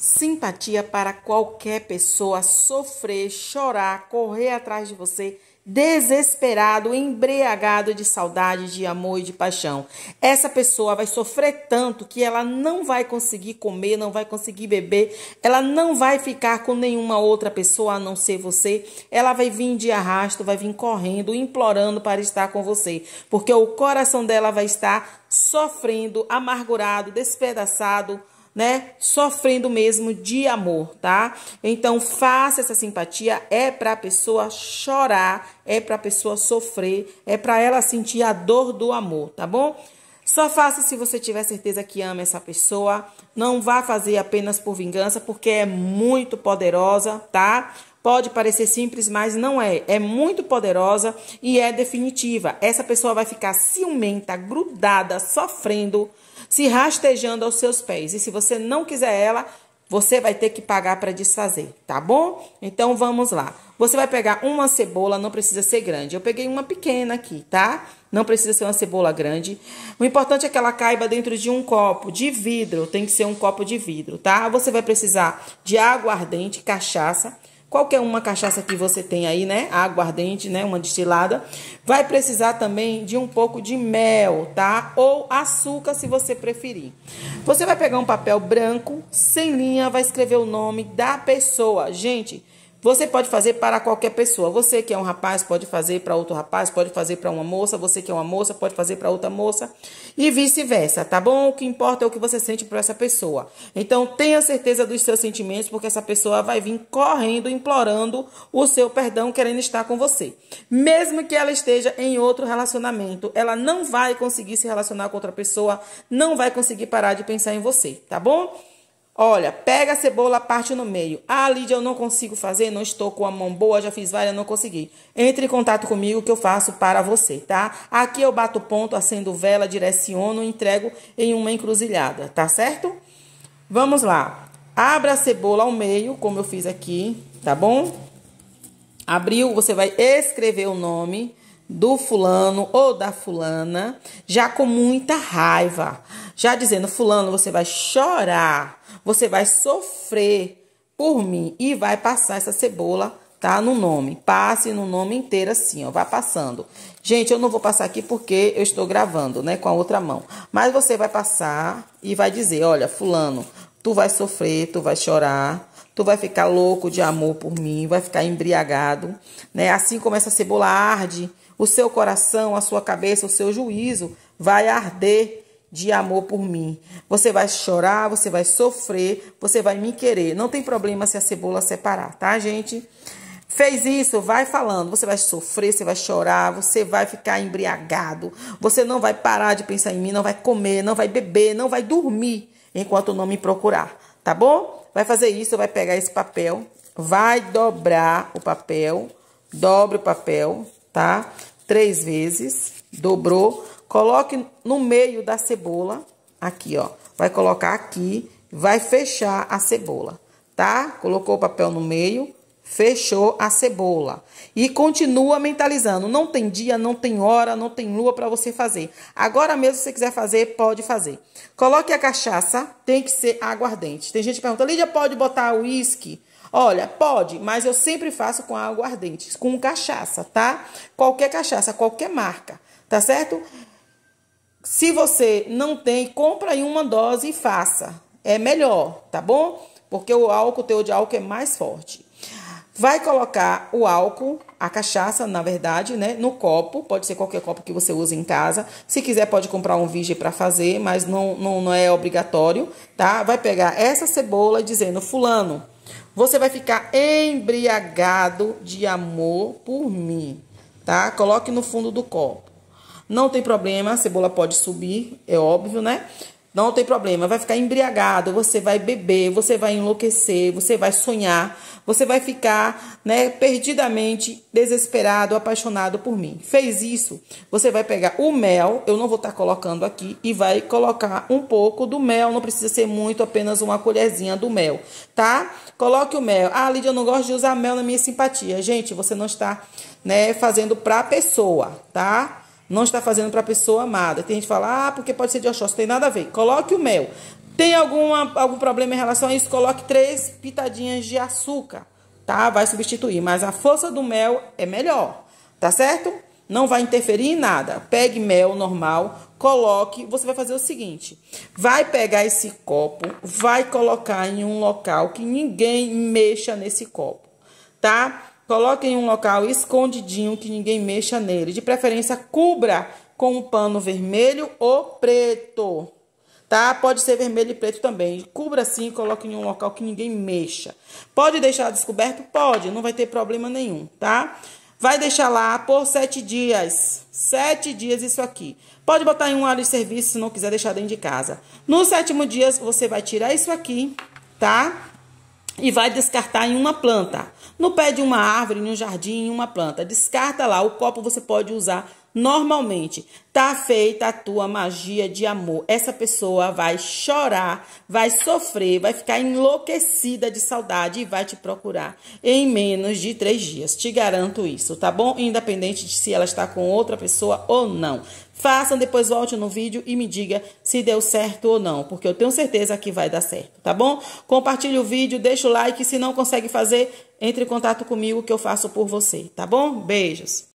simpatia para qualquer pessoa sofrer, chorar, correr atrás de você, desesperado, embriagado de saudade, de amor e de paixão. Essa pessoa vai sofrer tanto que ela não vai conseguir comer, não vai conseguir beber, ela não vai ficar com nenhuma outra pessoa a não ser você. Ela vai vir de arrasto, vai vir correndo, implorando para estar com você, porque o coração dela vai estar sofrendo, amargurado, despedaçado né, sofrendo mesmo de amor, tá? Então faça essa simpatia, é para a pessoa chorar, é para a pessoa sofrer, é para ela sentir a dor do amor, tá bom? Só faça se você tiver certeza que ama essa pessoa. Não vá fazer apenas por vingança, porque é muito poderosa, tá? Pode parecer simples, mas não é. É muito poderosa e é definitiva. Essa pessoa vai ficar ciumenta, grudada, sofrendo se rastejando aos seus pés. E se você não quiser ela, você vai ter que pagar para desfazer, tá bom? Então vamos lá. Você vai pegar uma cebola, não precisa ser grande. Eu peguei uma pequena aqui, tá? Não precisa ser uma cebola grande. O importante é que ela caiba dentro de um copo de vidro, tem que ser um copo de vidro, tá? Você vai precisar de água ardente, cachaça, qualquer uma cachaça que você tem aí, né? Aguardente, né? Uma destilada. Vai precisar também de um pouco de mel, tá? Ou açúcar, se você preferir. Você vai pegar um papel branco, sem linha, vai escrever o nome da pessoa. Gente, você pode fazer para qualquer pessoa. Você que é um rapaz pode fazer para outro rapaz, pode fazer para uma moça. Você que é uma moça pode fazer para outra moça e vice-versa, tá bom? O que importa é o que você sente por essa pessoa. Então tenha certeza dos seus sentimentos, porque essa pessoa vai vir correndo, implorando o seu perdão, querendo estar com você. Mesmo que ela esteja em outro relacionamento, ela não vai conseguir se relacionar com outra pessoa, não vai conseguir parar de pensar em você, tá bom? Olha, pega a cebola, parte no meio. Ah, Lídia, eu não consigo fazer, não estou com a mão boa, já fiz várias, não consegui. Entre em contato comigo que eu faço para você, tá? Aqui eu bato ponto, acendo vela, direciono, entrego em uma encruzilhada, tá certo? Vamos lá. Abra a cebola ao meio, como eu fiz aqui, tá bom? Abriu, você vai escrever o nome do fulano ou da fulana, já com muita raiva, já dizendo: Fulano, você vai chorar você vai sofrer por mim e vai passar essa cebola, tá? No nome. Passe no nome inteiro assim, ó. Vai passando. Gente, eu não vou passar aqui porque eu estou gravando, né? Com a outra mão. Mas você vai passar e vai dizer: olha, Fulano, tu vai sofrer, tu vai chorar. Tu vai ficar louco de amor por mim, vai ficar embriagado, né? Assim como essa cebola arde, o seu coração, a sua cabeça, o seu juízo vai arder de amor por mim. Você vai chorar, você vai sofrer, você vai me querer. Não tem problema se a cebola separar, tá, gente? Fez isso, vai falando. Você vai sofrer, você vai chorar, você vai ficar embriagado. Você não vai parar de pensar em mim, não vai comer, não vai beber, não vai dormir enquanto não me procurar, tá bom? Vai fazer isso, vai pegar esse papel, vai dobrar o papel, dobre o papel, tá? Três vezes, dobrou. Coloque no meio da cebola, aqui, ó. Vai colocar aqui, vai fechar a cebola, tá? Colocou o papel no meio, fechou a cebola. E continua mentalizando. Não tem dia, não tem hora, não tem lua para você fazer. Agora mesmo, se você quiser fazer, pode fazer. Coloque a cachaça, tem que ser aguardente. Tem gente que pergunta, Lídia, pode botar uísque? Olha, pode, mas eu sempre faço com aguardente, com cachaça, tá? Qualquer cachaça, qualquer marca, tá certo? Se você não tem, compra aí uma dose e faça. É melhor, tá bom? Porque o álcool, o teor de álcool é mais forte. Vai colocar o álcool, a cachaça, na verdade, né, no copo. Pode ser qualquer copo que você use em casa. Se quiser, pode comprar um virgem para fazer, mas não, não, não é obrigatório, tá? Vai pegar essa cebola dizendo: Fulano, você vai ficar embriagado de amor por mim, tá? Coloque no fundo do copo. Não tem problema, a cebola pode subir, é óbvio, né? Não tem problema, vai ficar embriagado, você vai beber, você vai enlouquecer, você vai sonhar, você vai ficar, né, perdidamente desesperado, apaixonado por mim. Fez isso, você vai pegar o mel, eu não vou estar tá colocando aqui, e vai colocar um pouco do mel, não precisa ser muito, apenas uma colherzinha do mel, tá? Coloque o mel. Ah, Lídia, eu não gosto de usar mel na minha simpatia. Gente, você não está, né, fazendo pra pessoa, tá? Não está fazendo para a pessoa amada. Tem gente que fala, ah, porque pode ser de Oxóssi. Tem nada a ver. Coloque o mel. Tem alguma, algum problema em relação a isso? Coloque três pitadinhas de açúcar, tá? Vai substituir. Mas a força do mel é melhor, tá certo? Não vai interferir em nada. Pegue mel normal, coloque. Você vai fazer o seguinte: vai pegar esse copo, vai colocar em um local que ninguém mexa nesse copo, tá? Coloque em um local escondidinho que ninguém mexa nele. De preferência, cubra com um pano vermelho ou preto. Tá? Pode ser vermelho e preto também. Cubra assim e coloque em um local que ninguém mexa. Pode deixar descoberto? Pode, não vai ter problema nenhum, tá? Vai deixar lá por sete dias. Sete dias isso aqui. Pode botar em um área de serviço se não quiser deixar dentro de casa. No sétimo dia, você vai tirar isso aqui, tá? e vai descartar em uma planta. No pé de uma árvore, em um jardim, em uma planta. Descarta lá. O copo você pode usar normalmente. Tá feita a tua magia de amor. Essa pessoa vai chorar, vai sofrer, vai ficar enlouquecida de saudade e vai te procurar em menos de três dias. Te garanto isso, tá bom? Independente de se ela está com outra pessoa ou não. Façam, depois volte no vídeo e me diga se deu certo ou não, porque eu tenho certeza que vai dar certo, tá bom? Compartilhe o vídeo, deixa o like, se não consegue fazer, entre em contato comigo que eu faço por você, tá bom? Beijos.